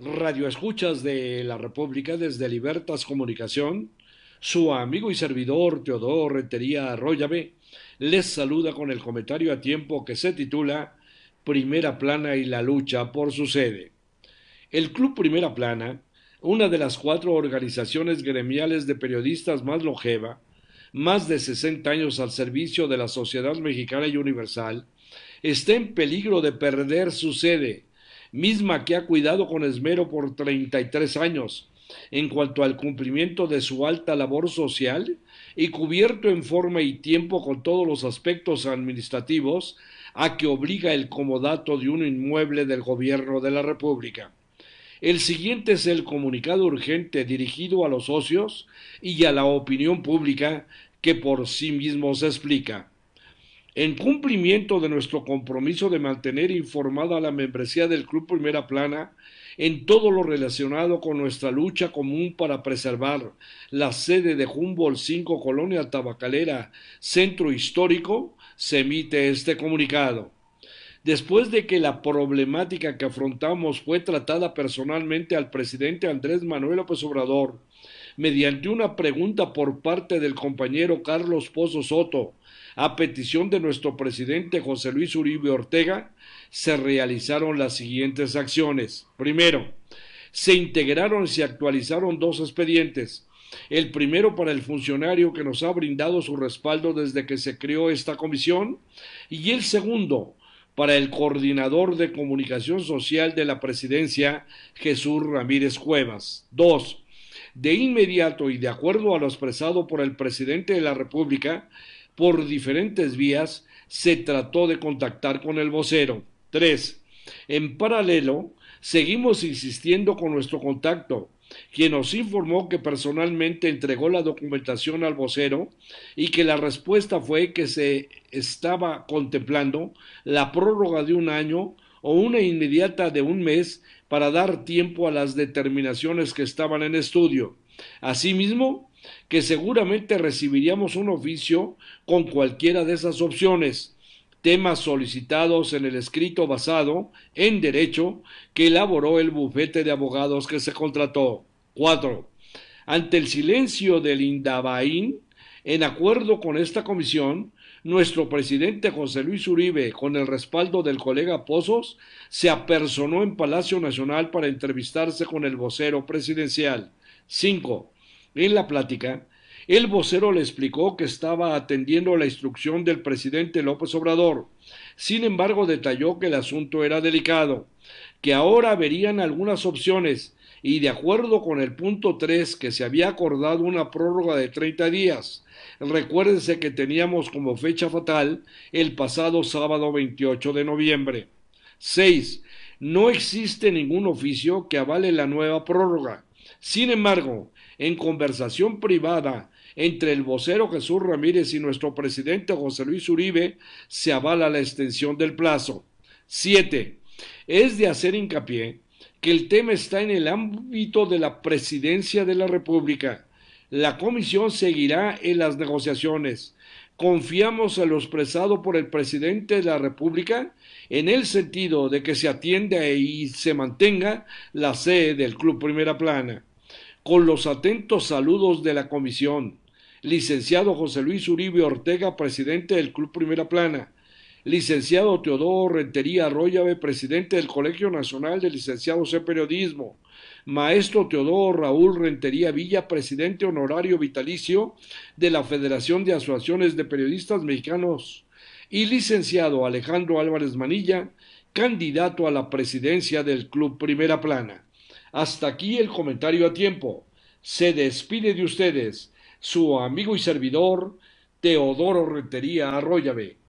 radioescuchas de la República desde Libertas Comunicación, su amigo y servidor Teodoro Rentería Arroyave les saluda con el comentario a tiempo que se titula Primera Plana y la lucha por su sede. El Club Primera Plana, una de las cuatro organizaciones gremiales de periodistas más longeva, más de 60 años al servicio de la sociedad mexicana y universal, está en peligro de perder su sede misma que ha cuidado con esmero por 33 años en cuanto al cumplimiento de su alta labor social y cubierto en forma y tiempo con todos los aspectos administrativos a que obliga el comodato de un inmueble del Gobierno de la República. El siguiente es el comunicado urgente dirigido a los socios y a la opinión pública que por sí mismo se explica. En cumplimiento de nuestro compromiso de mantener informada a la membresía del Club Primera Plana en todo lo relacionado con nuestra lucha común para preservar la sede de Humboldt 5 Colonia Tabacalera Centro Histórico, se emite este comunicado. Después de que la problemática que afrontamos fue tratada personalmente al presidente Andrés Manuel López Obrador, mediante una pregunta por parte del compañero Carlos Pozo Soto, a petición de nuestro presidente José Luis Uribe Ortega, se realizaron las siguientes acciones. Primero, se integraron y se actualizaron dos expedientes. El primero para el funcionario que nos ha brindado su respaldo desde que se creó esta comisión y el segundo para el coordinador de comunicación social de la presidencia, Jesús Ramírez Cuevas. Dos, de inmediato y de acuerdo a lo expresado por el presidente de la República, por diferentes vías, se trató de contactar con el vocero. 3. En paralelo, seguimos insistiendo con nuestro contacto, quien nos informó que personalmente entregó la documentación al vocero y que la respuesta fue que se estaba contemplando la prórroga de un año o una inmediata de un mes para dar tiempo a las determinaciones que estaban en estudio. Asimismo, que seguramente recibiríamos un oficio con cualquiera de esas opciones, temas solicitados en el escrito basado en derecho que elaboró el bufete de abogados que se contrató. 4. Ante el silencio del Indabaín, en acuerdo con esta comisión, nuestro presidente José Luis Uribe, con el respaldo del colega Pozos, se apersonó en Palacio Nacional para entrevistarse con el vocero presidencial. 5. En la plática, el vocero le explicó que estaba atendiendo la instrucción del presidente López Obrador. Sin embargo, detalló que el asunto era delicado, que ahora verían algunas opciones y de acuerdo con el punto 3 que se había acordado una prórroga de 30 días. Recuérdense que teníamos como fecha fatal el pasado sábado 28 de noviembre. 6. No existe ningún oficio que avale la nueva prórroga. Sin embargo, en conversación privada entre el vocero Jesús Ramírez y nuestro presidente José Luis Uribe, se avala la extensión del plazo. 7. Es de hacer hincapié que el tema está en el ámbito de la presidencia de la República. La comisión seguirá en las negociaciones. Confiamos a lo expresado por el presidente de la República en el sentido de que se atienda y se mantenga la sede del Club Primera Plana. Con los atentos saludos de la comisión. Licenciado José Luis Uribe Ortega, presidente del Club Primera Plana licenciado Teodoro Rentería Arroyave, presidente del Colegio Nacional de Licenciados en Periodismo, maestro Teodoro Raúl Rentería Villa, presidente honorario vitalicio de la Federación de Asociaciones de Periodistas Mexicanos, y licenciado Alejandro Álvarez Manilla, candidato a la presidencia del Club Primera Plana. Hasta aquí el comentario a tiempo. Se despide de ustedes su amigo y servidor, Teodoro Rentería Arroyave.